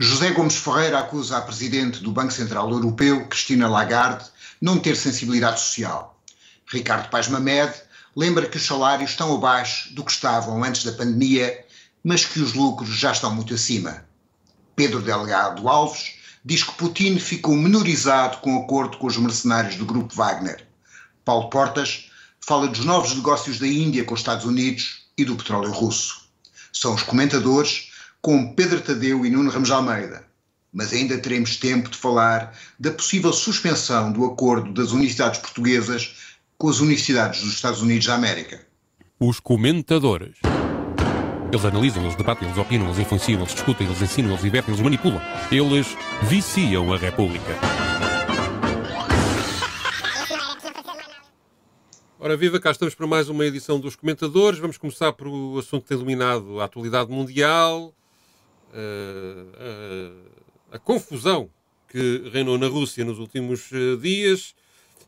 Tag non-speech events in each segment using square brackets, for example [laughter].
José Gomes Ferreira acusa a presidente do Banco Central Europeu, Cristina Lagarde, não ter sensibilidade social. Ricardo Paz Mamed lembra que os salários estão abaixo do que estavam antes da pandemia, mas que os lucros já estão muito acima. Pedro Delgado Alves diz que Putin ficou menorizado com o acordo com os mercenários do grupo Wagner. Paulo Portas fala dos novos negócios da Índia com os Estados Unidos e do petróleo russo. São os comentadores com Pedro Tadeu e Nuno Ramos Almeida, mas ainda teremos tempo de falar da possível suspensão do acordo das universidades portuguesas com as universidades dos Estados Unidos da América. Os comentadores. Eles analisam, eles debatem, eles opinam, eles influenciam, eles discutem, eles ensinam, eles divertem, eles manipulam. Eles viciam a República. Ora, viva, cá estamos para mais uma edição dos comentadores. Vamos começar por o assunto que tem dominado a atualidade mundial a, a confusão que reinou na Rússia nos últimos eh, dias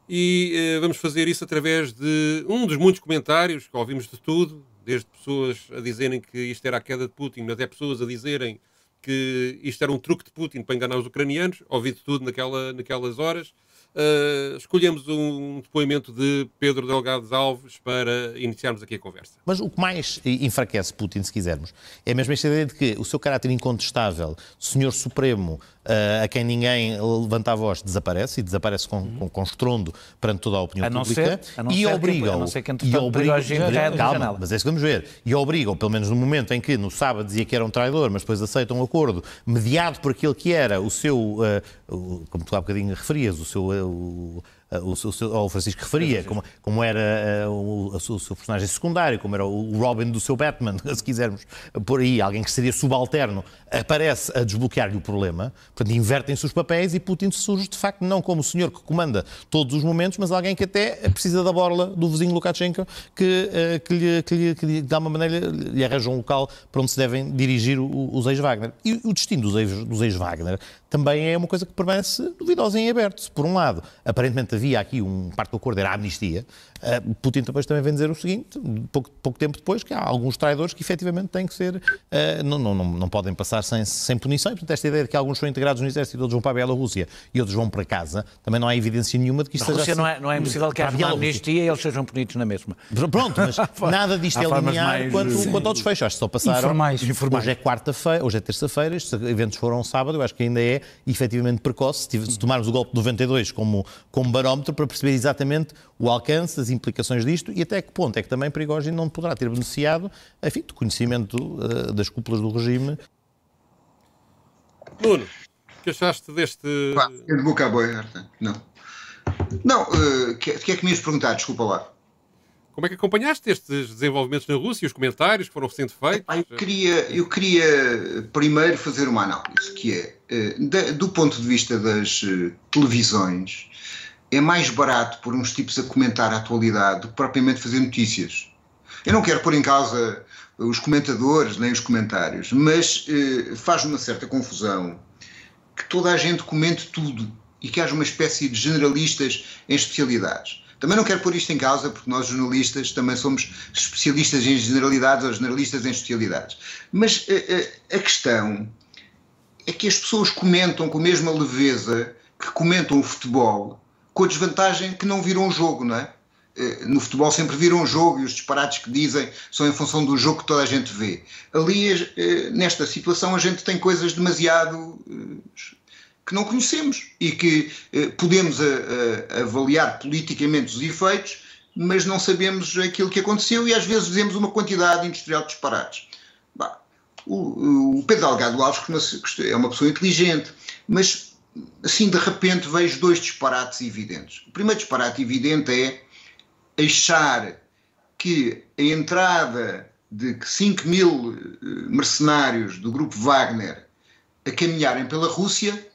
e eh, vamos fazer isso através de um dos muitos comentários que ouvimos de tudo, desde pessoas a dizerem que isto era a queda de Putin, até pessoas a dizerem que isto era um truque de Putin para enganar os ucranianos, ouvi de tudo naquela, naquelas horas. Eh, escolhemos um depoimento de Pedro Delgado de Alves para iniciarmos aqui a conversa. Mas o que mais enfraquece Putin, se quisermos, é mesmo esta ideia de que o seu caráter incontestável, senhor supremo, uh, a quem ninguém levanta a voz, desaparece e desaparece com, uhum. com, com estrondo perante toda a opinião a pública ser, a e obriga e obrigam eh, calma, mas é isso que vamos ver e obrigam, pelo menos no momento em que no sábado dizia que era um traidor, mas depois aceitam um acordo mediado por aquilo que era o seu, uh, como tu há bocadinho referias, o seu o, Eh, o, o, ao Francisco referia, como, como era eh, o, o, seu personagem secundário, como era o Robin do seu Batman, [laughs] se quisermos por aí, alguém que seria subalterno, aparece a desbloquear-lhe o problema, portanto invertem-se os papéis e Putin surge de facto não como o senhor que comanda todos os momentos, mas alguém que até precisa da borla do vizinho Lukashenko que, eh, que, lhe, que, lhe, que lhe dá uma maneira, lhe arranja um local para onde se devem dirigir os ex-Wagner. E o destino dos ex-Wagner também é uma coisa que permanece duvidosa em aberto. Por um lado, aparentemente havia aqui um parte do acordo, era a amnistia, ah, Putin depois também vem dizer o seguinte, pouco, pouco, tempo depois, que há alguns traidores que efetivamente têm que ser, uh, não, não, não, não, podem passar sem, sem punição. E, portanto, esta ideia de que alguns são integrados no exército e outros vão para a Bielorrússia e outros vão para casa, também não há evidência nenhuma de que isto seja assim. Não é, não é impossível que haja uma amnistia e eles sejam punidos na mesma. Pronto, mas [laughs] nada disto é linear quanto, quanto ao desfecho. Acho que só passaram. Informais. Informais. Hoje é quarta-feira, hoje é terça-feira, estes eventos foram sábado, eu acho que ainda é efetivamente precoce, se, tomarmos o golpe de 92 como, como barómetro para perceber exatamente o alcance, das implicações disto e até que ponto é que também Prigogine não poderá ter beneficiado, enfim, do conhecimento uh, das cúpulas do regime. Nuno, o que achaste deste... Pá, de boca a não. Não, eh, o uh, que, é que me ias perguntar? Desculpa lá. Como é que acompanhaste estes desenvolvimentos na Rússia, e os comentários que foram sendo feitos? Eu queria, eu queria primeiro fazer uma análise, que é, eh, do ponto de vista das televisões, é mais barato por uns tipos a comentar a atualidade do que propriamente fazer notícias. Eu não quero pôr em causa os comentadores nem os comentários, mas eh, faz uma certa confusão que toda a gente comente tudo e que haja uma espécie de generalistas em especialidades. Também não quero pôr isto em causa, porque nós jornalistas também somos especialistas em generalidades ou generalistas em especialidades. Mas eh, eh, a questão é que as pessoas comentam com a mesma leveza que comentam o futebol com a desvantagem que não viram o jogo, não é? Eh, no futebol sempre viram o jogo e os disparates que dizem são em função do jogo que toda a gente vê. Ali, eh, nesta situação, a gente tem coisas demasiado eh, que não conhecemos e que podemos avaliar politicamente os efeitos, mas não sabemos aquilo que aconteceu e às vezes vemos uma quantidade industrial de disparates. o, Pedro Algado Alves é uma pessoa inteligente, mas assim de repente vejo dois disparates evidentes. O primeiro disparate evidente é achar que a entrada de 5 mil eh, mercenários do grupo Wagner a caminharem pela Rússia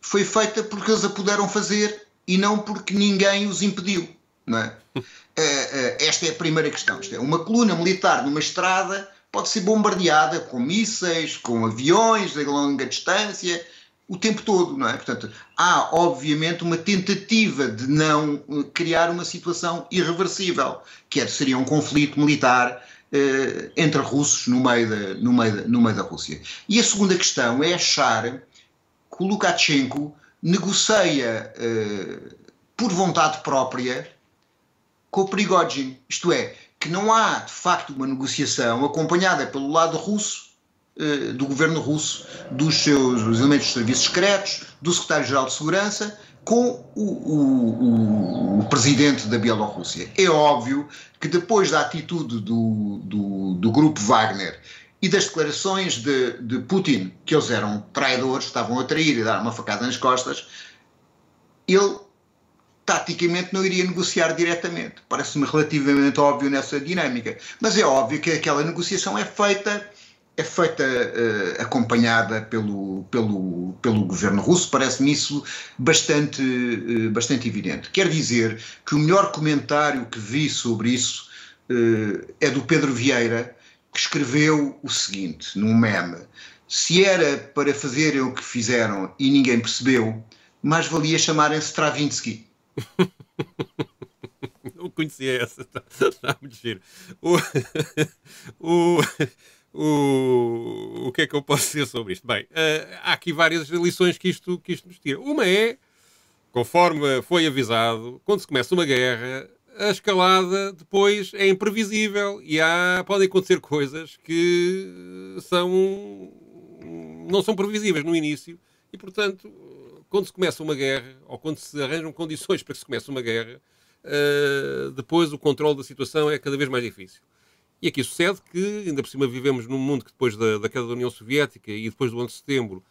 foi feita porque eles a puderam fazer e não porque ninguém os impediu. Não é? [laughs] Eh, eh, esta é a primeira questão. Isto é, uma coluna militar numa estrada pode ser bombardeada com mísseis, com aviões de longa distância, o tempo todo, não é? Portanto, há obviamente uma tentativa de não eh, criar uma situação irreversível, que é, seria um conflito militar eh, entre russos no meio, da, no, meio da, no meio da Rússia. E a segunda questão é achar que o Lukashenko negocia eh, por vontade própria com o Prigogine, isto é, que não há de facto uma negociação acompanhada pelo lado russo eh, do governo russo, dos seus dos elementos de serviços secretos, do secretário-geral de segurança, com o, o, o presidente da Bielorrússia. É óbvio que depois da atitude do, do, do grupo Wagner e das declarações de, de, Putin, que eles eram traidores, estavam a trair e dar uma facada nas costas, ele taticamente não iria negociar diretamente. Parece-me relativamente óbvio nessa dinâmica. Mas é óbvio que aquela negociação é feita é feita uh, acompanhada pelo, pelo, pelo governo russo, parece-me isso bastante, uh, bastante evidente. Quer dizer que o melhor comentário que vi sobre isso uh, é do Pedro Vieira, que escreveu o seguinte, num meme: Se era para fazerem o que fizeram e ninguém percebeu, mais valia chamarem-se Stravinsky. [laughs] Não conhecia essa, está, está muito giro. O, [laughs] o, o, o que é que eu posso dizer sobre isto? Bem, uh, há aqui várias lições que isto, que isto nos tira. Uma é, conforme foi avisado, quando se começa uma guerra, a escalada depois é imprevisível e há, podem acontecer coisas que são não são previsíveis no início e, portanto, quando se começa uma guerra ou quando se arranjam condições para que se comece uma guerra, uh, depois o controle da situação é cada vez mais difícil. E aqui sucede que, ainda por cima, vivemos num mundo que depois da, da queda da União Soviética e depois do 11 de setembro,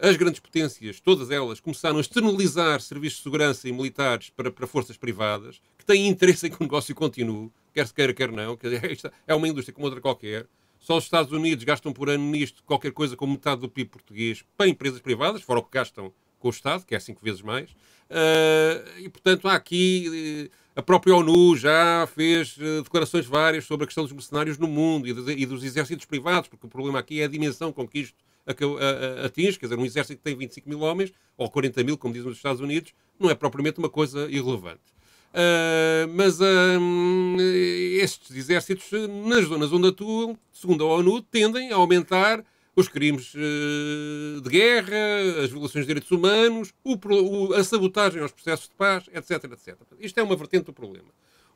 as grandes potências, todas elas, começaram a externalizar serviços de segurança e militares para, para forças privadas, que têm interesse [laughs] em que o negócio continue, quer se queira, quer não. Quer, esta é uma indústria como outra qualquer. Só os Estados Unidos gastam por ano nisto qualquer coisa como metade do PIB português para empresas privadas, fora o que gastam com o Estado, que é cinco vezes mais. Uh, e, portanto, há aqui eh, a própria ONU já fez eh, declarações várias sobre a questão dos mercenários no mundo e dos, exércitos privados, porque o problema aqui é a dimensão com que isto atinge, quer dizer, um exército que tem 25 mil homens, ou 40 mil, como dizem os Estados Unidos, não é propriamente uma coisa irrelevante. Uh, mas uh, estes exércitos, eh, nas zonas onde atuam, segundo a ONU, tendem a aumentar os crimes eh, de guerra, as violações de direitos humanos, a sabotagem aos processos de paz, etc, etc. Isto é uma vertente do problema.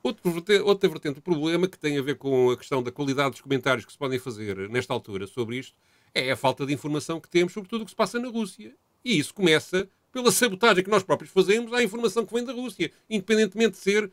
outra vertente do problema que tem a ver com a questão da qualidade dos comentários que se podem fazer nesta altura sobre isto é a falta de informação que temos sobre tudo o que se passa na Rússia. E isso começa pela sabotagem que nós próprios fazemos à informação que vem da Rússia, independentemente de ser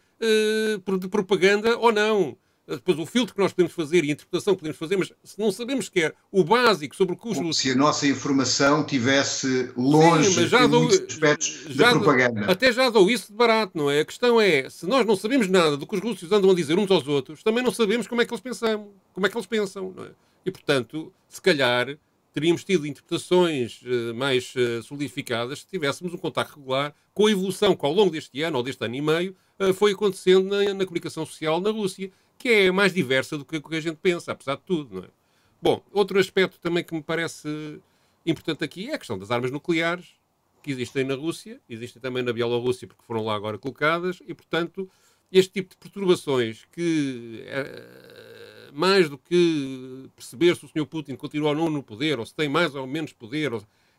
uh, de propaganda ou não. Eh, depois o filtro que nós podemos fazer e a interpretação que podemos fazer, mas se não sabemos sequer é o básico sobre o cujo... russos se a nossa informação tivesse longe Sim, já dou, muitos aspectos já da propaganda. Dou, até já dou isso de barato, não é? A questão é, se nós não sabemos nada do que os russos andam a dizer uns aos outros, também não sabemos como é que eles pensam, como é que eles pensam, não é? E, portanto, se calhar teríamos tido interpretações eh, mais eh, solidificadas se tivéssemos um contacto regular com a evolução que ao longo deste ano ou deste ano e meio foi acontecendo na, na comunicação social na Rússia que é mais diversa do que a gente pensa, apesar de tudo, não é? Bom, outro aspecto também que me parece importante aqui é a questão das armas nucleares, que existem na Rússia, existem também na Bielorrússia, porque foram lá agora colocadas, e, portanto, este tipo de perturbações que, eh, mais do que perceber se o Sr. Putin continua ou não no poder, ou se tem mais ou menos poder,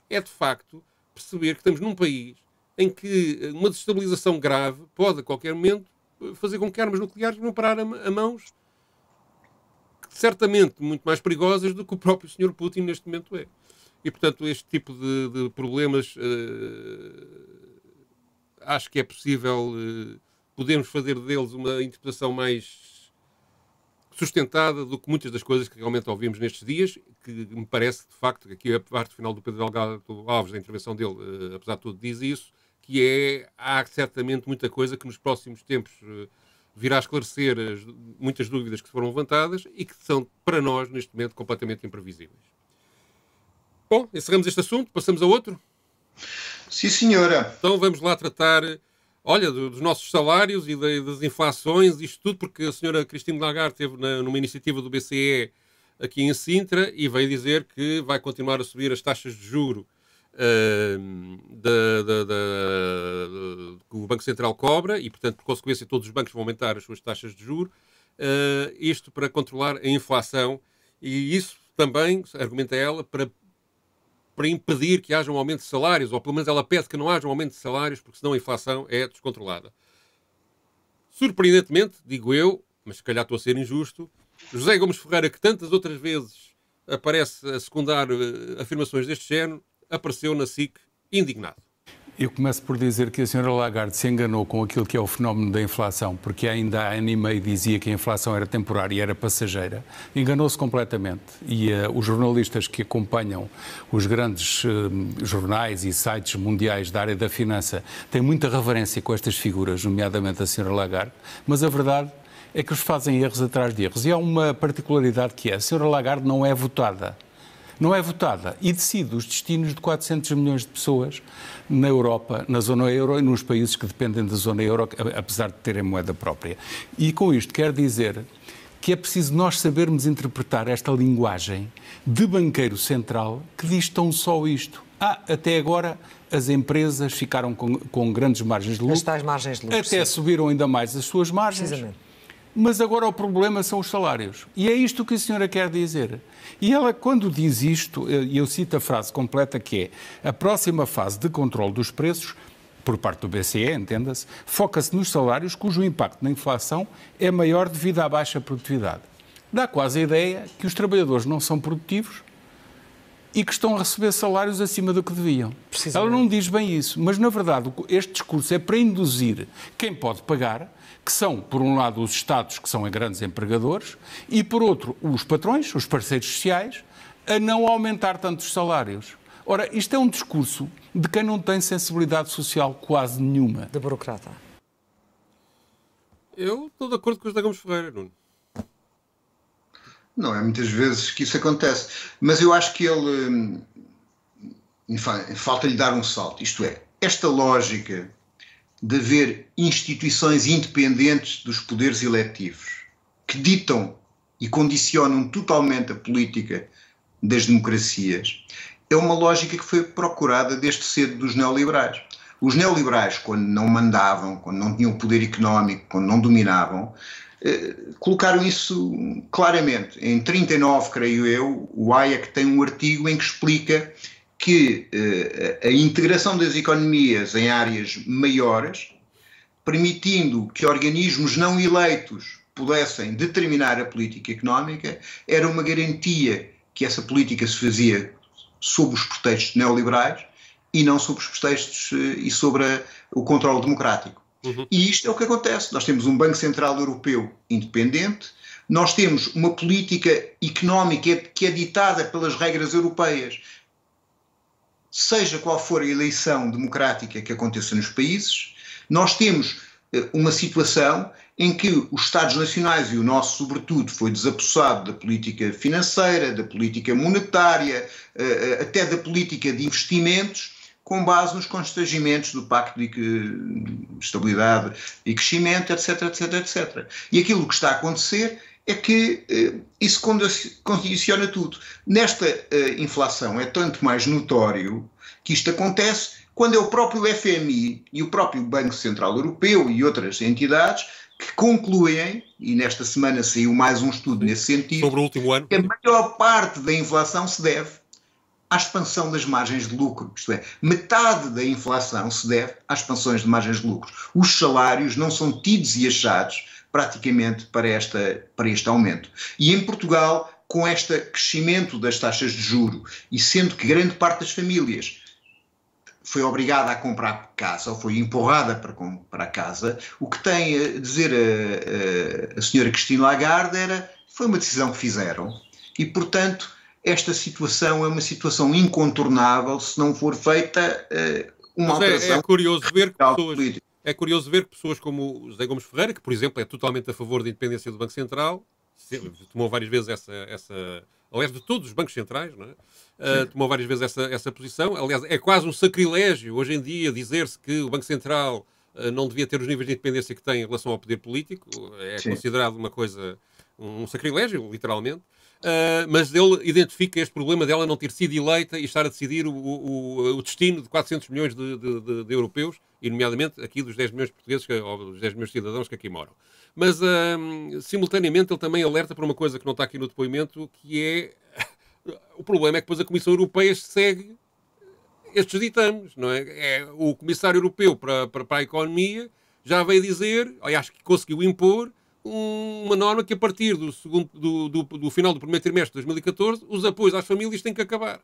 é de facto perceber que estamos num país em que uma desestabilização grave pode, a qualquer momento, fazer com que armas nucleares vão parar a, mãos certamente muito mais perigosas do que o próprio Sr. Putin neste momento é. E, portanto, este tipo de, de problemas uh, acho que é possível, uh, eh, podemos fazer deles uma interpretação mais sustentada do que muitas das coisas que realmente ouvimos nestes dias, que me parece, de facto, que aqui a parte final do Pedro Delgado Alves, da intervenção dele, uh, apesar de tudo, diz isso, que é, há certamente muita coisa que nos próximos tempos eh, virá esclarecer as, muitas dúvidas que foram levantadas e que são, para nós, neste momento, completamente imprevisíveis. Bom, encerramos este assunto, passamos a outro. Sim, senhora. Então vamos lá tratar, olha, do, dos nossos salários e da, das inflações, isto tudo, porque a senhora Cristina Lagarde teve na, numa iniciativa do BCE aqui em Sintra e veio dizer que vai continuar a subir as taxas de juro da, da, da, que o Banco Central cobra e, portanto, por consequência, todos os bancos vão aumentar as suas taxas de juro. Uh, ah, isto para controlar a inflação e isso também, argumenta ela, para, para impedir que haja um aumento de salários, ou pelo menos ela pede que não haja um aumento de salários, porque senão a inflação é descontrolada. Surpreendentemente, digo eu, mas se calhar estou a ser injusto, José Gomes Ferreira, que tantas outras vezes aparece a secundar eh, afirmações deste género, apareceu na SIC indignado. Eu começo por dizer que a senhora Lagarde se enganou com aquilo que é o fenómeno da inflação, porque ainda há ano e meio dizia que a inflação era temporária e era passageira. Enganou-se completamente. E uh, os jornalistas que acompanham os grandes uh, jornais e sites mundiais da área da finança têm muita reverência com estas figuras, nomeadamente a senhora Lagarde, mas a verdade é que eles fazem erros atrás de erros. E há uma particularidade que é, a senhora Lagarde não é votada não é votada e decide os destinos de 400 milhões de pessoas na Europa, na zona euro e nos países que dependem da zona euro, apesar de terem moeda própria. E com isto quero dizer que é preciso nós sabermos interpretar esta linguagem de banqueiro central que diz tão só isto. Ah, até agora as empresas ficaram com, com grandes margens de lucro. As tais margens de lucro. Até sim. subiram ainda mais as suas margens. Precisamente. Mas agora o problema são os salários. E é isto que a senhora quer dizer. E ela, quando diz isto, eh, e eu cito a frase completa que é a próxima fase de controle dos preços, por parte do BCE, entenda-se, foca-se nos salários cujo impacto na inflação é maior devido à baixa produtividade. Dá quase a ideia que os trabalhadores não são produtivos e que estão a receber salários acima do que deviam. Ela não diz bem isso, mas na verdade este discurso é para induzir quem pode pagar que são, por um lado, os Estados, que são grandes empregadores, e, por outro, os patrões, os parceiros sociais, a não aumentar tantos salários. Ora, isto é um discurso de quem não tem sensibilidade social quase nenhuma. da burocrata. Eu estou de acordo com o José Gomes Ferreira, Nuno. Não é muitas vezes que isso acontece. Mas eu acho que ele. Hum, falta-lhe dar um salto. Isto é, esta lógica de haver instituições independentes dos poderes eletivos, que ditam e condicionam totalmente a política das democracias, é uma lógica que foi procurada desde cedo dos neoliberais. Os neoliberais, quando não mandavam, quando não tinham poder económico, quando não dominavam, eh, colocaram isso claramente. Em 39, creio eu, o Hayek tem um artigo em que explica que eh, a integração das economias em áreas maiores, permitindo que organismos não eleitos pudessem determinar a política económica, era uma garantia que essa política se fazia sob os pretextos neoliberais e não sob os pretextos eh, e sobre a, o controle democrático. Uhum. E isto é o que acontece. Nós temos um Banco Central Europeu independente, nós temos uma política económica que é ditada pelas regras europeias seja qual for a eleição democrática que aconteça nos países, nós temos eh, uma situação em que os Estados Nacionais e o nosso, sobretudo, foi desapossado da política financeira, da política monetária, eh, eh, até da política de investimentos, com base nos constrangimentos do Pacto de Estabilidade e Crescimento, etc, etc, etc. E aquilo que está a acontecer é que eh, isso condiciona tudo. Nesta eh, inflação é tanto mais notório que isto acontece quando é o próprio FMI e o próprio Banco Central Europeu e outras entidades que concluem, e nesta semana saiu mais um estudo nesse sentido, sobre o último ano, que a maior parte da inflação se deve à expansão das margens de lucro, isto é, metade da inflação se deve à expansões de margens de lucro. Os salários não são tidos e achados praticamente para, esta, para este aumento. E em Portugal, com este crescimento das taxas de juro e sendo que grande parte das famílias foi obrigada a comprar casa ou foi empurrada para comprar casa, o que tem a dizer a, a, a senhora Cristina Lagarde era foi uma decisão que fizeram e, portanto, esta situação é uma situação incontornável se não for feita uh, uma Mas alteração. É, é curioso ver que pessoas, é curioso ver que pessoas como o Zé Gomes Ferreira, que, por exemplo, é totalmente a favor da independência do Banco Central, tomou várias vezes essa, essa aliás, de todos os bancos centrais, é? uh, tomou várias vezes essa, essa posição. Aliás, é quase um sacrilégio hoje em dia dizer-se que o Banco Central uh, não devia ter os níveis de independência que tem em relação ao poder político. É Sim. considerado uma coisa, um sacrilégio, literalmente. Ah, mas ele identifica este problema dela não ter sido eleita e estar a decidir o, o, o destino de 400 milhões de, de, de, de, europeus, e nomeadamente aqui dos 10 milhões de portugueses, ou dos 10 milhões de cidadãos que aqui moram. Mas, ah, simultaneamente, ele também alerta para uma coisa que não está aqui no depoimento, que é... [laughs] O problema é que depois a Comissão Europeia segue estes ditames, não é? é o Comissário Europeu para, para, para a Economia já veio dizer, acho que conseguiu impor uma norma que a partir do, segundo, do, do, do final do primeiro trimestre de 2014 os apoios às famílias têm que acabar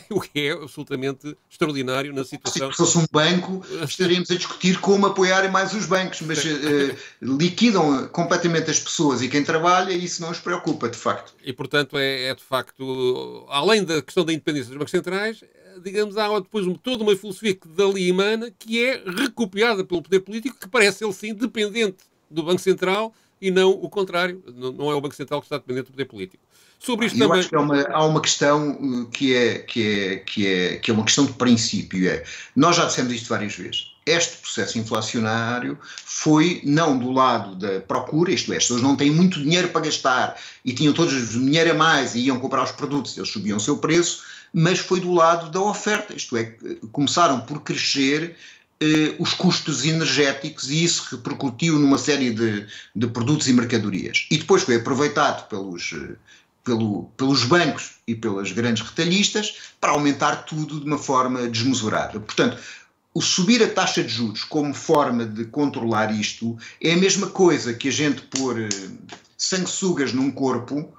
[laughs] o que é absolutamente extraordinário na situação. Se fosse um banco, [laughs] estaríamos a discutir como apoiarem mais os bancos, mas uh, liquidam completamente as pessoas e quem trabalha, e isso não os preocupa, de facto. E, portanto, é, é, de facto, além da questão da independência dos bancos centrais, digamos, há depois toda uma filosofia que dali emana, que é recopiada pelo poder político, que parece ele sim dependente do Banco Central e não o contrário. Não é o Banco Central que está dependente do poder político. Sobre isto Eu também... acho que há uma, há uma questão hum, que é, que, é, que, é, que é uma questão de princípio. É, nós já dissemos isto várias vezes. Este processo inflacionário foi não do lado da procura, isto é, as pessoas não têm muito dinheiro para gastar e tinham todos dinheiro a mais e iam comprar os produtos, eles subiam o seu preço, mas foi do lado da oferta, isto é, começaram por crescer eh, os custos energéticos e isso repercutiu numa série de, de produtos e mercadorias. E depois foi aproveitado pelos, eh, pelo, pelos bancos e pelas grandes retalhistas para aumentar tudo de uma forma desmesurada. Portanto, o subir a taxa de juros como forma de controlar isto é a mesma coisa que a gente pôr eh, sanguessugas num corpo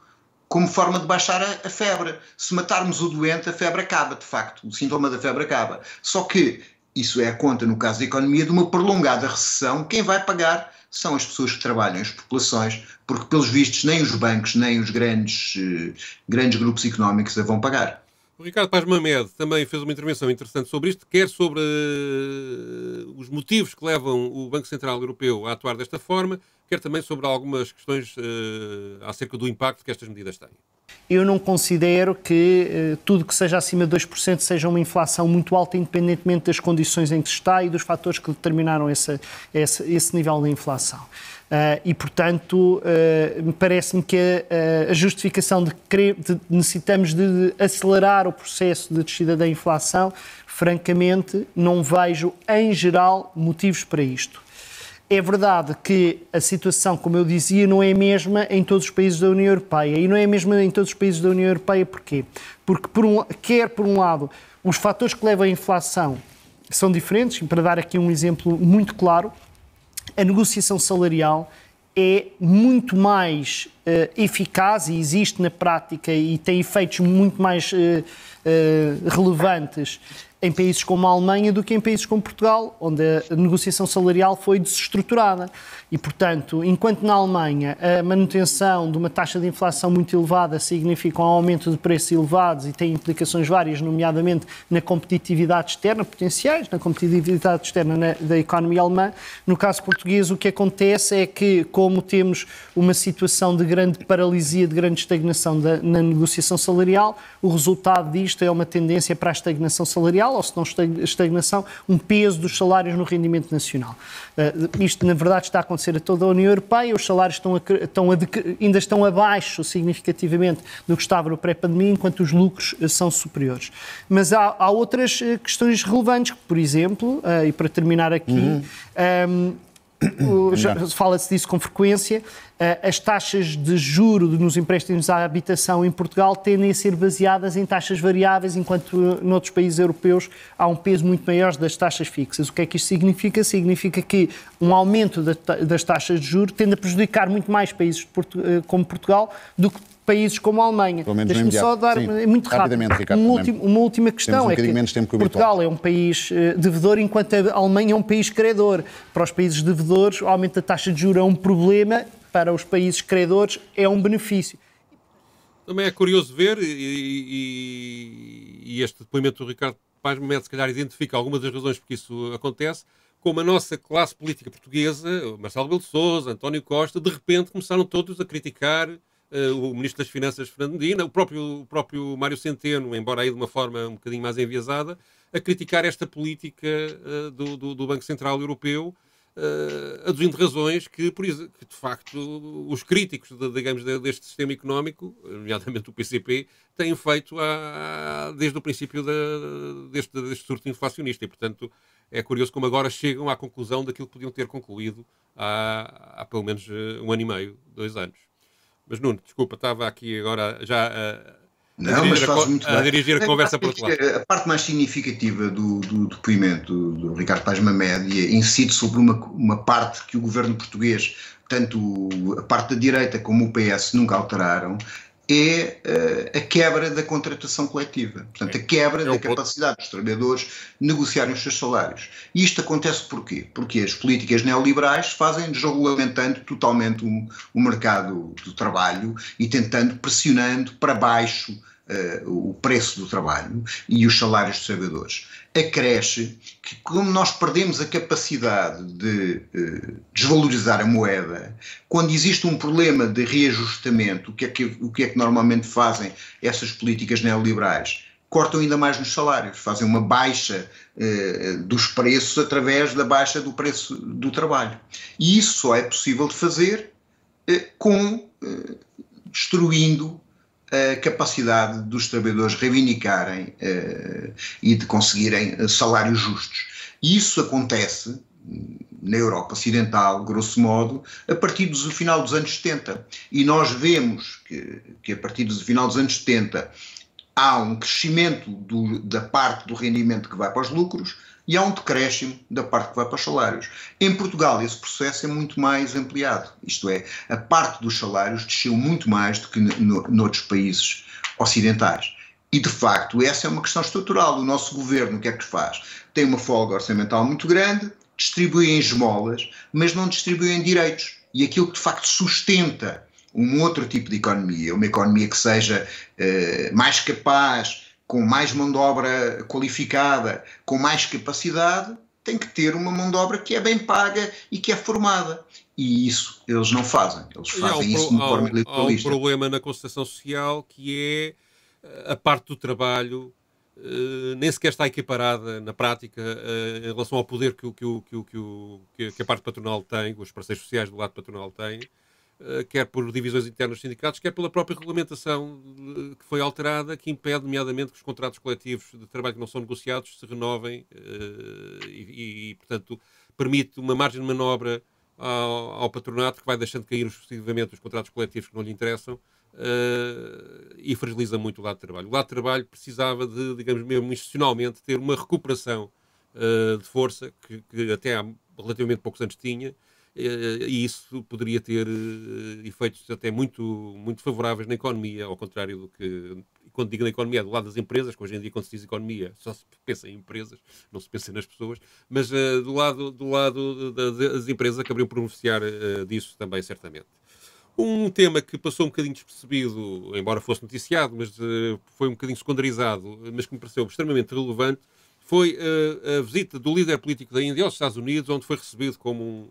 como forma de baixar a, a, febre. Se matarmos o doente, a febre acaba, de facto, o sintoma da febre acaba. Só que isso é a conta, no caso da economia, de uma prolongada recessão, quem vai pagar são as pessoas que trabalham, as populações, porque, pelos vistos, nem os bancos, nem os grandes, eh, grandes grupos económicos a vão pagar. O Ricardo Paz Mamed também fez uma intervenção interessante sobre isto, quer sobre uh, os motivos que levam o Banco Central Europeu a atuar desta forma, quer também sobre algumas questões uh, acerca do impacto que estas medidas têm eu não considero que uh, tudo que seja acima de 2% seja uma inflação muito alta, independentemente das condições em que se está e dos fatores que determinaram esse, esse, esse nível de inflação. Uh, e, portanto, uh, parece-me que a, a, justificação de que necessitamos de, de acelerar o processo de descida da inflação, francamente, não vejo, em geral, motivos para isto. É verdade que a situação, como eu dizia, não é a mesma em todos os países da União Europeia. E não é a mesma em todos os países da União Europeia porquê? Porque, por um, quer por um lado, os fatores que levam à inflação são diferentes. Para dar aqui um exemplo muito claro, a negociação salarial é muito mais uh, eficaz e existe na prática e tem efeitos muito mais uh, uh, relevantes em países como a Alemanha do que em países como Portugal, onde a negociação salarial foi desestruturada. E, portanto, enquanto na Alemanha a manutenção de uma taxa de inflação muito elevada significa um aumento de preços elevados e tem implicações várias, nomeadamente na competitividade externa, potenciais na competitividade externa na, da economia alemã, no caso português o que acontece é que, como temos uma situação de grande paralisia, de grande estagnação da, na negociação salarial, o resultado disto é uma tendência para a estagnação salarial, ou se não estagnação, um peso dos salários no rendimento nacional. Uh, isto, na verdade, está a acontecer a toda a União Europeia, os salários estão, a, estão a, ainda estão abaixo significativamente do que estava no pré-pandemia, enquanto os lucros eh, são superiores. Mas há, há outras eh, questões relevantes, por exemplo, e para terminar aqui, uhum. um, ehm, fala-se disso com frequência, eh, as taxas de juro nos empréstimos à habitação em Portugal tendem a ser baseadas em taxas variáveis, enquanto eh, noutros países europeus há um peso muito maior das taxas fixas. O que é que isto significa? Significa que um aumento das taxas de juro tende a prejudicar muito mais países eh, como Portugal do que países como a Alemanha. Deixe-me só dar Sim, muito rápido, Ricardo, uma, última, uma, última, questão. Um é que que Portugal é um país eh, devedor, enquanto a Alemanha é um país credor. Para os países devedores, o aumento da taxa de juros é um problema, para os países credores é um benefício. Também é curioso ver, e, e, e este depoimento do Ricardo Paz Mete, se calhar, identifica algumas das razões por que isso acontece, como a nossa classe política portuguesa, Marcelo Rebelo de Sousa, António Costa, de repente começaram todos a criticar eh, o Ministro das Finanças, Fernando Medina, o próprio, o próprio Mário Centeno, embora aí de uma forma um bocadinho mais enviesada, a criticar esta política eh, do, do, do Banco Central Europeu, uh, aduzindo razões que, por, que, de facto, os críticos, de, digamos, deste sistema económico, nomeadamente o PCP, têm feito a, a, desde o princípio da, deste, deste, surto inflacionista. E, portanto, é curioso como agora chegam à conclusão daquilo que podiam ter concluído há, há pelo menos um ano e meio, dois anos. Mas Nuno, desculpa, estava aqui agora já a, não, mas faz muito a, A dirigir a é, conversa para outro lado. É a parte mais significativa do, do depoimento do, do Ricardo Paz Mamédia incide sobre uma, uma parte que o governo português, tanto a parte da direita como o PS, nunca alteraram, é uh, a quebra da contratação coletiva, portanto, a é. quebra é da capacidade dos trabalhadores negociarem os seus salários. E isto acontece porquê? Porque as políticas neoliberais fazem desregulamentando totalmente o, o mercado do trabalho e tentando pressionando para baixo uh, o preço do trabalho e os salários dos trabalhadores. Acresce que, como nós perdemos a capacidade de uh, desvalorizar a moeda, quando existe um problema de reajustamento, o que, é que, o que é que normalmente fazem essas políticas neoliberais? cortam ainda mais nos salários, fazem uma baixa eh, dos preços através da baixa do preço do trabalho. E isso só é possível de fazer eh, com eh, destruindo a capacidade dos trabalhadores reivindicarem eh, e de conseguirem eh, salários justos. E isso acontece na Europa Ocidental, grosso modo, a partir do final dos anos 70. E nós vemos que, que a partir do final dos anos 70 há um crescimento do, da parte do rendimento que vai para os lucros, e há um decréscimo da parte que vai para os salários. Em Portugal, esse processo é muito mais ampliado, isto é, a parte dos salários desceu muito mais do que no, noutros países ocidentais. E, de facto, essa é uma questão estrutural. O nosso governo, o que é que faz? Tem uma folga orçamental muito grande, distribuem esmolas, mas não distribuem direitos. E aquilo que de facto sustenta um outro tipo de economia, uma economia que seja eh, mais capaz com mais mão de obra qualificada, com mais capacidade, tem que ter uma mão de obra que é bem paga e que é formada. E isso eles não fazem. Eles fazem isso pro, de forma eleitoralista. Há um problema na Constituição social que é eh, a parte do trabalho Uh, nem sequer está equiparada na prática uh, em relação ao poder que, o, que, o, que, o, que, que, a parte patronal tem, os parceiros sociais do lado patronal têm, eh, quer por divisões internas dos sindicatos, quer pela própria regulamentação eh, que foi alterada, que impede, nomeadamente, que os contratos coletivos de trabalho que não são negociados se renovem eh, e, e portanto, permite uma margem de manobra ao, ao, patronato que vai deixando cair sucessivamente os contratos coletivos que não lhe interessam e fragiliza muito o lado de trabalho. O lado de trabalho precisava de, digamos mesmo institucionalmente, ter uma recuperação de força que, que até há relativamente poucos anos tinha eh, e isso poderia ter eh, efeitos até muito, muito favoráveis na economia, ao contrário do que, quando digo na economia, é do lado das empresas, que hoje em dia, quando se diz economia, só se pensa em empresas, não se pensa nas pessoas, mas uh, do lado, do lado das empresas acabariam por beneficiar uh, disso também, certamente. Um tema que passou um bocadinho despercebido, embora fosse noticiado, mas uh, foi um bocadinho secundarizado, mas que me pareceu extremamente relevante, foi a visita do líder político da Índia aos Estados Unidos, onde foi recebido como um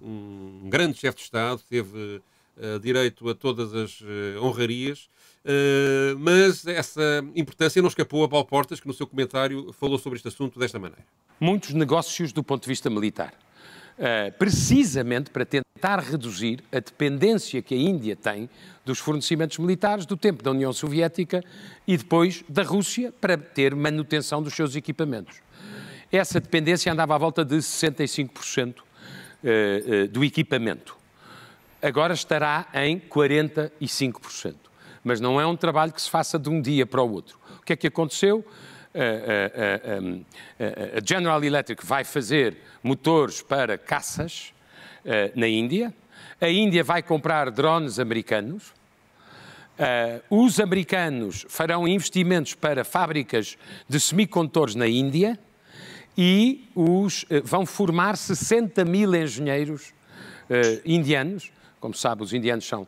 um grande chefe de Estado, teve uh, direito a todas as eh, honrarias, eh, mas essa importância não escapou a Paulo Portas, que no seu comentário falou sobre este assunto desta maneira. Muitos negócios do ponto de vista militar. Uh, precisamente para tentar reduzir a dependência que a Índia tem dos fornecimentos militares do tempo da União Soviética e depois da Rússia para ter manutenção dos seus equipamentos. Essa dependência andava à volta de 65% eh, eh, do equipamento. Agora estará em 45%. Mas não é um trabalho que se faça de um dia para o outro. O que é que aconteceu? Eh, a General Electric vai fazer motores para caças na Índia. A Índia vai comprar drones americanos. os americanos farão investimentos para fábricas de semicondutores na Índia e os, eh, vão formar 60 mil engenheiros uh, indianos. Como sabe, os indianos são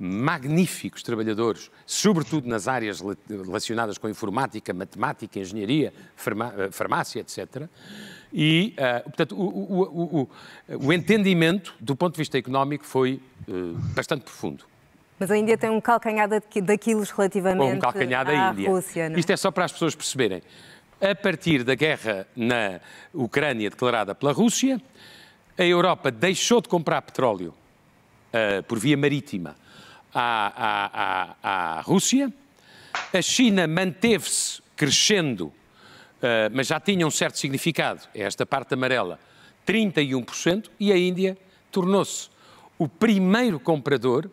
magníficos trabalhadores, sobretudo nas áreas relacionadas com informática, matemática, engenharia, eh, farmácia, etc. E, uh, portanto, o, o, o, o, entendimento do ponto de vista económico foi uh, bastante profundo. Mas a Índia tem um calcanhar daquilo relativamente um calcanhar à Índia. Rússia, não é? Isto é só para as pessoas perceberem a partir da guerra na Ucrânia declarada pela Rússia, a Europa deixou de comprar petróleo uh, por via marítima à, à, à, à Rússia, a China manteve-se crescendo, uh, mas já tinha um certo significado, é esta parte amarela, 31%, e a Índia tornou-se o primeiro comprador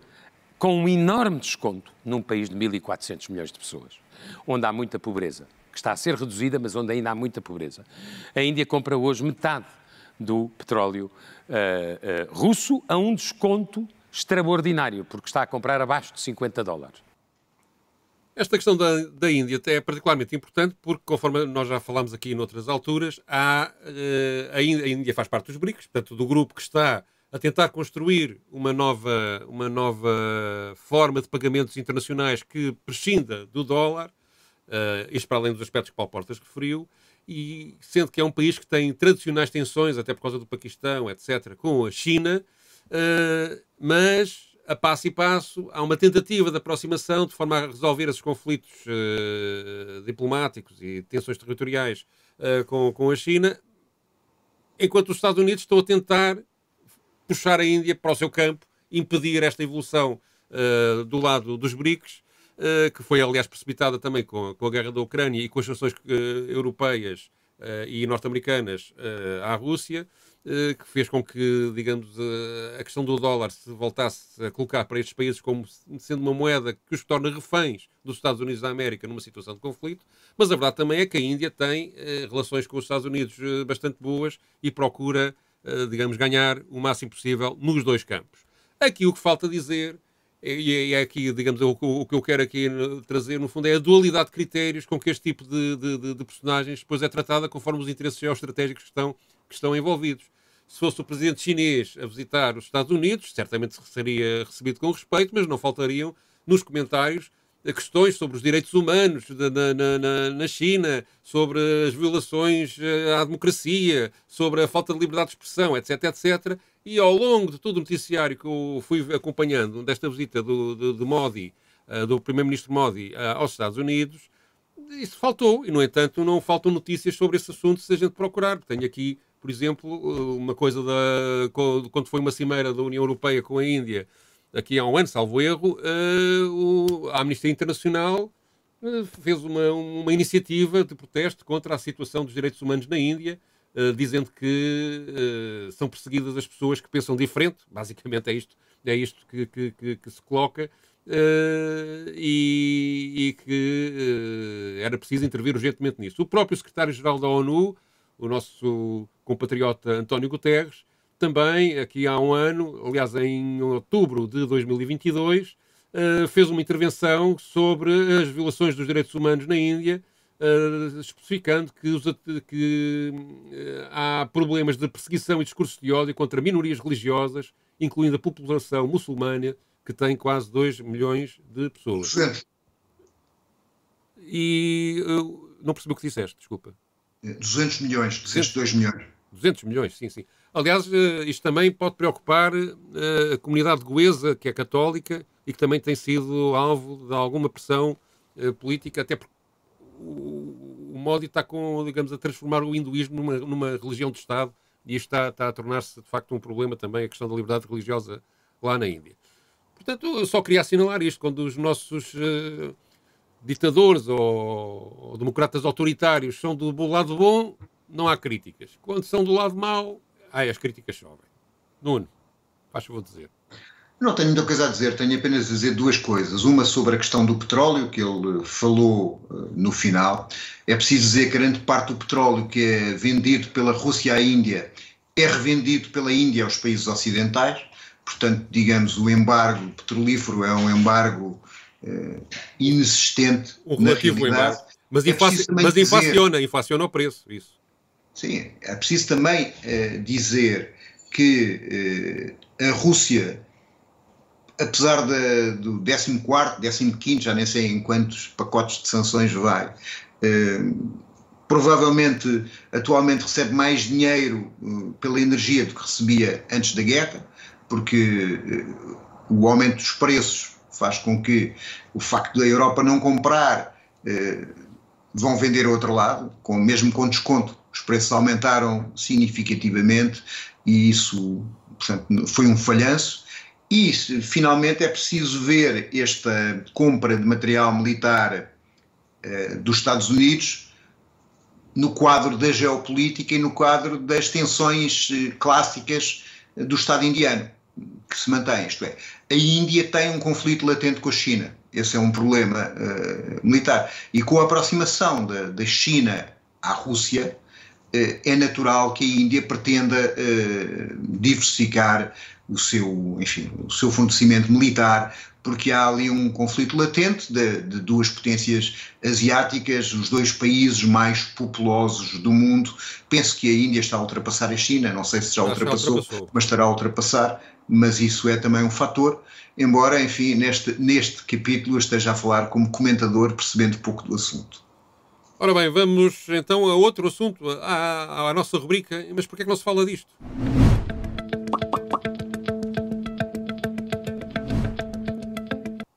com um enorme desconto num país de 1.400 milhões de pessoas, onde há muita pobreza que está a ser reduzida, mas onde ainda há muita pobreza. A Índia compra hoje metade do petróleo uh, uh, russo a um desconto extraordinário, porque está a comprar abaixo de 50 dólares. Esta questão da, da Índia é particularmente importante porque, conforme nós já falámos aqui noutras alturas, há, uh, a, Índia, a, Índia, faz parte dos BRICS, portanto, do grupo que está a tentar construir uma nova, uma nova forma de pagamentos internacionais que prescinda do dólar Uh, isto para além dos aspectos que Paulo Portas referiu, e sendo que é um país que tem tradicionais tensões, até por causa do Paquistão, etc., com a China, uh, mas a passo e passo há uma tentativa de aproximação de forma a resolver esses conflitos uh, diplomáticos e tensões territoriais com, com a China, enquanto os Estados Unidos estão a tentar puxar a Índia para o seu campo, impedir esta evolução do lado dos BRICS eh, que foi, aliás, precipitada também com, com a guerra da Ucrânia e com as sanções eh, europeias eh, e norte-americanas à Rússia, que fez com que, digamos, a questão do dólar se voltasse a colocar para estes países como sendo uma moeda que os torna reféns dos Estados Unidos da América numa situação de conflito, mas a verdade também é que a Índia tem relações com os Estados Unidos bastante boas e procura, digamos, ganhar o máximo possível nos dois campos. Aqui o que falta dizer e é aqui, digamos, o, o, que eu quero aqui eh, trazer, no fundo, é a dualidade de critérios com que este tipo de, de, de personagens depois é tratada conforme os interesses geoestratégicos que estão, que estão envolvidos. Se fosse o presidente chinês a visitar os Estados Unidos, certamente seria recebido com respeito, mas não faltariam nos comentários eh, questões sobre os direitos humanos na, na, na, na, China, sobre as violações eh, à democracia, sobre a falta de liberdade de expressão, etc, etc, e ao longo de todo o noticiário que eu fui acompanhando desta visita do, do, do Modi, eh, do primeiro-ministro Modi eh, aos Estados Unidos, isso faltou. E, no entanto, não faltam notícias sobre esse assunto se a gente procurar. Tenho aqui, por exemplo, eh, uma coisa da, quando foi uma cimeira da União Europeia com a Índia, aqui há um ano, salvo erro, a Amnistia Internacional fez uma, uma iniciativa de protesto contra a situação dos direitos humanos na Índia eh, dizendo que uh, são perseguidas as pessoas que pensam diferente, basicamente é isto, é isto que, que, que, que se coloca, uh, e, e, que era preciso intervir urgentemente nisso. O próprio secretário-geral da ONU, o nosso compatriota António Guterres, também, aqui há um ano, aliás, em outubro de 2022, fez uma intervenção sobre as violações dos direitos humanos na Índia, eh, especificando que, os, que uh, há problemas de perseguição e discurso de ódio contra minorias religiosas, incluindo a população muçulmana, que tem quase 2 milhões de pessoas. Certo. E eh, não percebi o que disseste, desculpa. 200 é, milhões, 202 milhões. 200 milhões, sim, sim. Aliás, isto também pode preocupar a comunidade goesa, que é católica e que também tem sido alvo de alguma pressão política, até porque o, Modi está com, digamos, a transformar o hinduísmo numa, numa religião de Estado e isto está, está a tornar-se de facto um problema também a questão da liberdade religiosa lá na Índia. Portanto, eu só queria assinalar isto quando os nossos uh, ditadores ou, ou, democratas autoritários são do lado bom, não há críticas. Quando são do lado mau, ai, as críticas chovem. Nuno, faz favor dizer. Não tenho muita coisa a dizer, tenho apenas a dizer duas coisas. Uma sobre a questão do petróleo, que ele eh, falou uh, no final. É preciso dizer que grande parte do petróleo que é vendido pela Rússia à Índia é revendido pela Índia aos países ocidentais. Portanto, digamos, o embargo petrolífero é um embargo uh, inexistente. Um relativo embargo. Mas, é inflaciona, mas dizer, inflaciona, o preço, isso. Sim, é preciso também uh, dizer que a Rússia apesar de, do 14 15 já nem sei em quantos pacotes de sanções vai, eh, provavelmente atualmente recebe mais dinheiro eh, pela energia do que recebia antes da guerra, porque eh, o aumento dos preços faz com que o facto da Europa não comprar vão vender ao outro lado, com, mesmo com desconto. Os preços aumentaram significativamente e isso portanto, foi um falhanço e finalmente é preciso ver esta compra de material militar eh, dos Estados Unidos no quadro da geopolítica e no quadro das tensões eh, clássicas eh, do Estado indiano, que se mantém, isto é, a Índia tem um conflito latente com a China, esse é um problema militar, e com a aproximação da, da China à Rússia, eh, é natural que a Índia pretenda eh, diversificar o seu, enfim, o seu fornecimento militar, porque há ali um conflito latente de, de, duas potências asiáticas, os dois países mais populosos do mundo. Penso que a Índia está a ultrapassar a China, não sei se já ultrapassou, ultrapassou, mas estará a ultrapassar, mas isso é também um fator. Embora, enfim, neste, neste capítulo esteja a falar como comentador, percebendo pouco do assunto. Ora bem, vamos então a outro assunto, à, à nossa rubrica, mas porquê é que não se fala disto?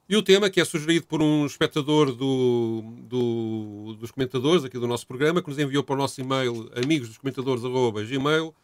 E o tema que é sugerido por um espectador do, do, dos comentadores aqui do nosso programa, que nos enviou para o nosso e-mail amigosdoscomentadores.gmail.com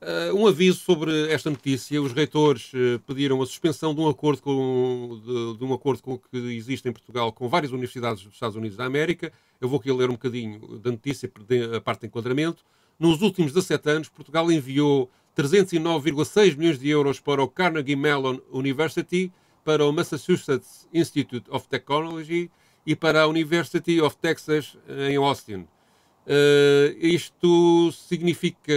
Uh, um aviso sobre esta notícia: os reitores uh, pediram a suspensão de um acordo com, de, de, um acordo com que existe em Portugal com várias universidades dos Estados Unidos da América. Eu vou aqui ler um bocadinho da notícia, a parte de enquadramento. Nos últimos 17 anos, Portugal enviou 309,6 milhões de euros para o Carnegie Mellon University, para o Massachusetts Institute of Technology e para a University of Texas em Austin. Uh, isto significa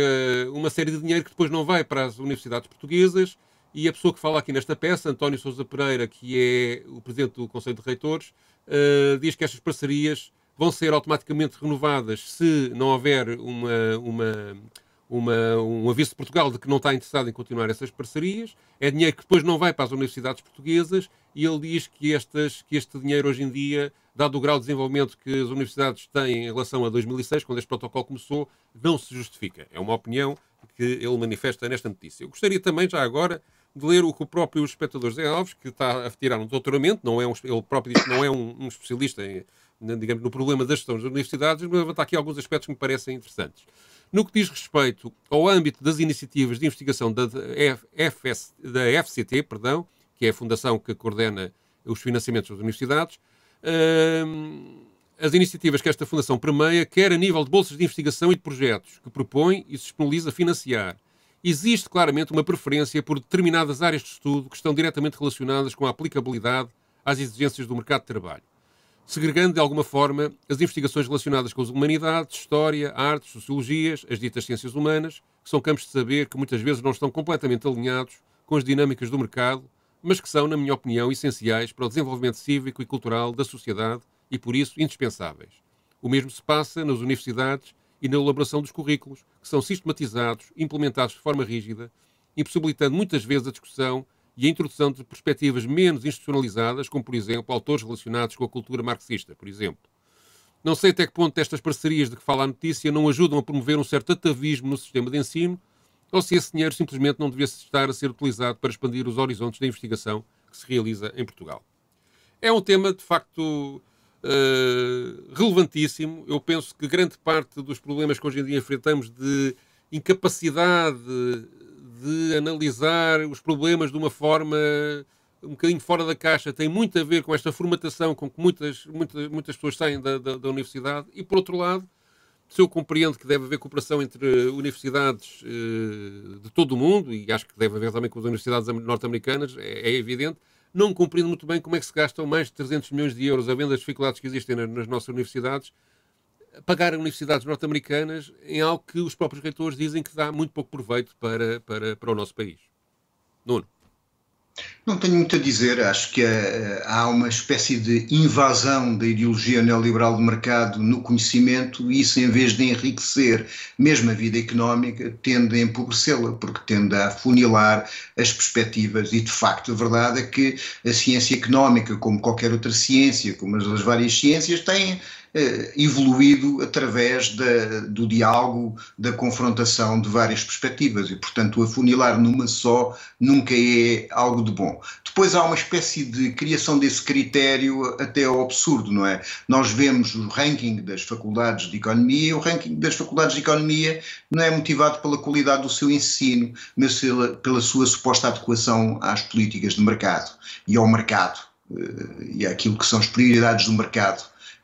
uma série de dinheiro que depois não vai para as universidades portuguesas e a pessoa que fala aqui nesta peça, António Sousa Pereira, que é o presidente do Conselho de Reitores, uh, diz que estas parcerias vão ser automaticamente renovadas se não houver uma, uma uma, um aviso de Portugal de que não está interessado em continuar essas parcerias, é dinheiro que depois não vai para as universidades portuguesas e ele diz que, estas, que este dinheiro hoje em dia, dado o grau de desenvolvimento que as universidades têm em relação a 2006, quando este protocolo começou, não se justifica. É uma opinião que ele manifesta nesta notícia. Eu gostaria também, já agora, de ler o que o próprio espectador Zé Alves, que está a tirar um doutoramento, não é um, ele próprio diz que não é um, um especialista em, né, digamos, no problema das questões das universidades, mas levantar aqui alguns aspectos que me parecem interessantes. No que diz respeito ao âmbito das iniciativas de investigação da, FS, da FCT, perdão, que é a fundação que coordena os financiamentos das universidades, hum, as iniciativas que esta fundação premeia, quer a nível de bolsas de investigação e de projetos que propõe e se disponibiliza financiar, existe claramente uma preferência por determinadas áreas de estudo que estão diretamente relacionadas com a aplicabilidade às exigências do mercado de trabalho segregando de alguma forma as investigações relacionadas com as humanidades, história, artes, sociologias, as ditas ciências humanas, que são campos de saber que muitas vezes não estão completamente alinhados com as dinâmicas do mercado, mas que são, na minha opinião, essenciais para o desenvolvimento cívico e cultural da sociedade e, por isso, indispensáveis. O mesmo se passa nas universidades e na elaboração dos currículos, que são sistematizados, implementados de forma rígida, impossibilitando muitas vezes a discussão e a introdução de perspectivas menos institucionalizadas, como, por exemplo, autores relacionados com a cultura marxista, por exemplo. Não sei até que ponto estas parcerias de que fala a notícia não ajudam a promover um certo atavismo no sistema de ensino, ou se esse dinheiro simplesmente não devia estar a ser utilizado para expandir os horizontes da investigação que se realiza em Portugal. É um tema, de facto, uh, relevantíssimo. Eu penso que grande parte dos problemas que hoje em dia enfrentamos de incapacidade de analisar os problemas de uma forma um bocadinho fora da caixa, tem muito a ver com esta formatação com que muitas, muitas, muitas pessoas saem da, da, da universidade. E, por outro lado, se eu compreendo que deve haver cooperação entre universidades eh, de todo o mundo, e acho que deve haver também com as universidades norte-americanas, é, é, evidente, não compreendo muito bem como é que se gastam mais de 300 milhões de euros, havendo as dificuldades que existem nas, nas nossas universidades, pagar a universidades norte-americanas em algo que os próprios reitores dizem que dá muito pouco proveito para, para, para o nosso país. Nuno. Não tenho muito a dizer. Acho que eh, há uma espécie de invasão da ideologia neoliberal de mercado no conhecimento e isso, em vez de enriquecer mesmo a vida económica, tende a empobrecê-la, porque tende a afunilar as perspectivas. E, de facto, a verdade é que a ciência económica, como qualquer outra ciência, como as várias ciências, tem eh, evoluído através da, do diálogo, da confrontação de várias perspectivas. E, portanto, afunilar numa só nunca é algo algo de bom. Depois há uma espécie de criação desse critério até ao absurdo, não é? Nós vemos o ranking das faculdades de economia e o ranking das faculdades de economia não é motivado pela qualidade do seu ensino, mas pela, sua suposta adequação às políticas de mercado e ao mercado eh, e àquilo que são as prioridades do mercado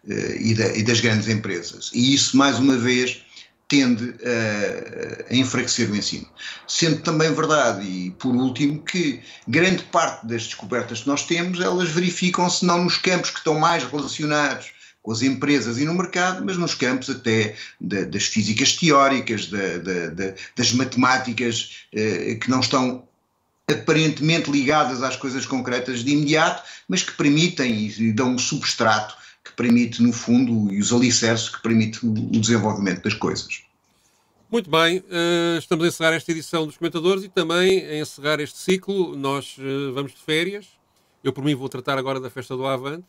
eh, e das grandes empresas. E isso, mais uma vez, tende a, enfraquecer o ensino. Sendo também verdade, e por último, que grande parte das descobertas que nós temos, elas verificam-se não nos campos que estão mais relacionados com as empresas e no mercado, mas nos campos até da, das físicas teóricas, da, da, das matemáticas eh, que não estão aparentemente ligadas às coisas concretas de imediato, mas que permitem e dão um substrato permite, no fundo, e os alicerces que permite o desenvolvimento das coisas. Muito bem, eh, estamos a encerrar esta edição dos comentadores e também a encerrar este ciclo. Nós eh, vamos de férias. Eu, por mim, vou tratar agora da festa do Avante.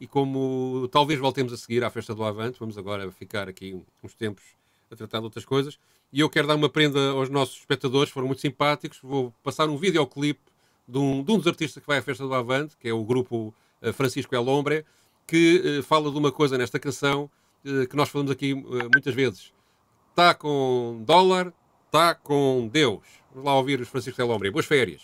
E como talvez voltemos a seguir à festa do Avante, vamos agora ficar aqui uns tempos a tratar de outras coisas. E eu quero dar uma prenda aos nossos espectadores, foram muito simpáticos. Vou passar um videoclipe de um, de um dos artistas que vai à festa do Avante, que é o grupo eh, Francisco Elombre que eh, fala de uma coisa nesta canção eh, que nós falamos aqui eh, muitas vezes. Está com dólar, está com Deus. Vamos lá ouvir os Francisco Delombre. Boas férias.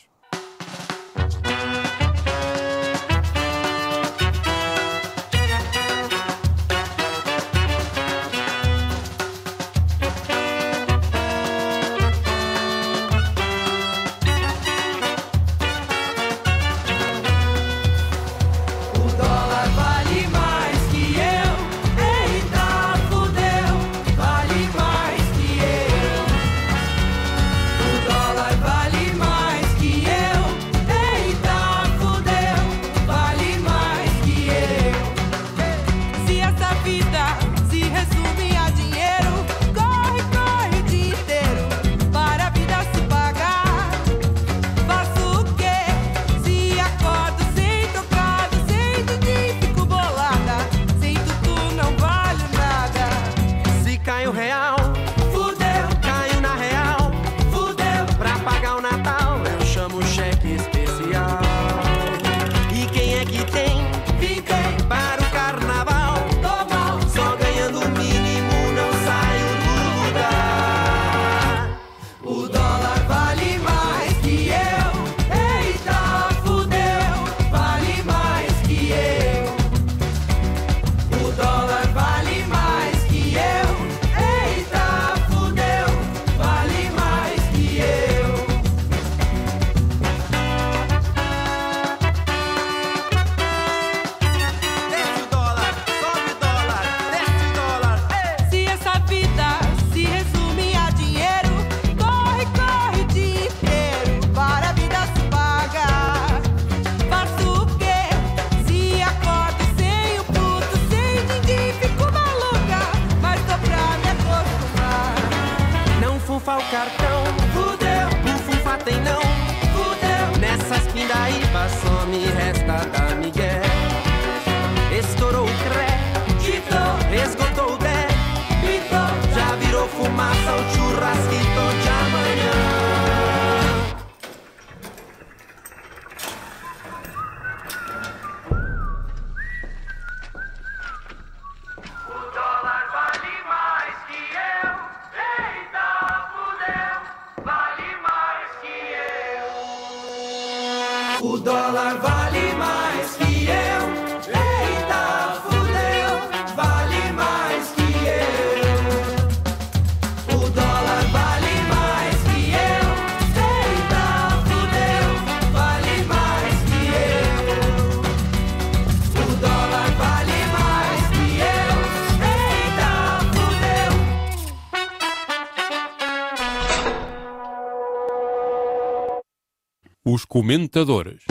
comentadores.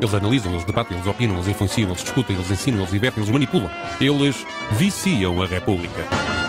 Eles analisam, eles debatem, eles opinam, eles influenciam, eles discutem, eles ensinam, eles divertem, eles manipulam. Eles viciam a República.